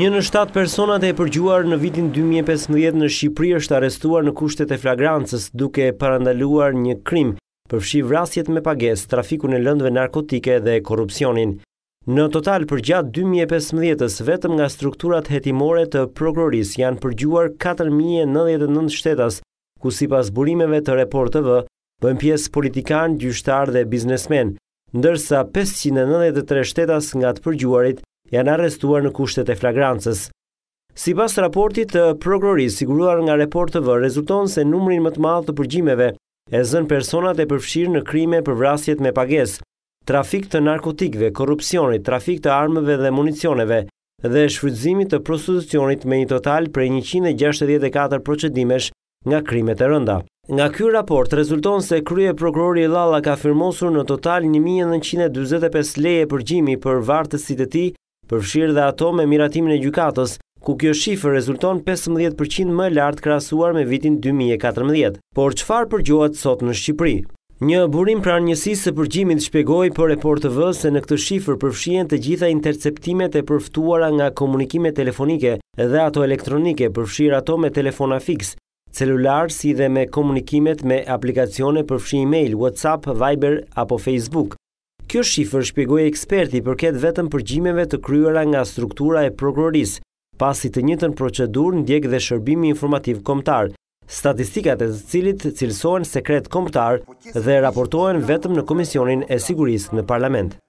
Një në shtatë personat e përgjuar në vitin 2015 në Shqipëri është arestuar në kushtet e flagrancës duke parandaluar një krim përfshi vrasjet me pages, trafiku në lëndve narkotike dhe korupcionin. Në total, për gjatë 2015-ës, vetëm nga strukturat hetimore të prokuroris janë përgjuar 4.099 shtetas, ku si pas burimeve të reportëve, bëjmë pjesë politikan, gjyshtar dhe biznesmen, ndërsa 593 shtetas nga të përgjuarit janë arrestuar në kushtet e flagrancës. Si pas raportit të prokurori siguruar nga report të vë, rezulton se numrin më të malë të përgjimeve e zën personat e përfshirë në krime për vrasjet me pages, trafik të narkotikve, korupcionit, trafik të armëve dhe municioneve dhe shfrydzimit të prostitucionit me një total prej 164 procedimesh nga krimet e rënda. Nga ky raport rezulton se krye prokurori Lalla ka firmosur në total 1925 leje përgjimi për vartësit e tij përfshirë dhe ato me miratimin e gjykatës, ku kjo shifë rezulton 15% më lartë krasuar me vitin 2014. Por qëfar përgjohet sot në Shqipëri? Një burim pra njësi së përgjimit shpegoj për po report të se në këtë shifër përfshien të gjitha interceptimet e përftuara nga komunikime telefonike dhe ato elektronike përfshirë ato me telefona fix, celular si dhe me komunikimet me aplikacione përfshi e-mail, WhatsApp, Viber apo Facebook. Kjo shifër shpjegoj eksperti përket vetëm përgjimeve të kryera nga struktura e prokuroris, pasi të njëtën procedur në djek dhe shërbimi informativ komptar, statistikat e të cilit cilësohen sekret komptar dhe raportohen vetëm në Komisionin e Sigurisë në Parlament.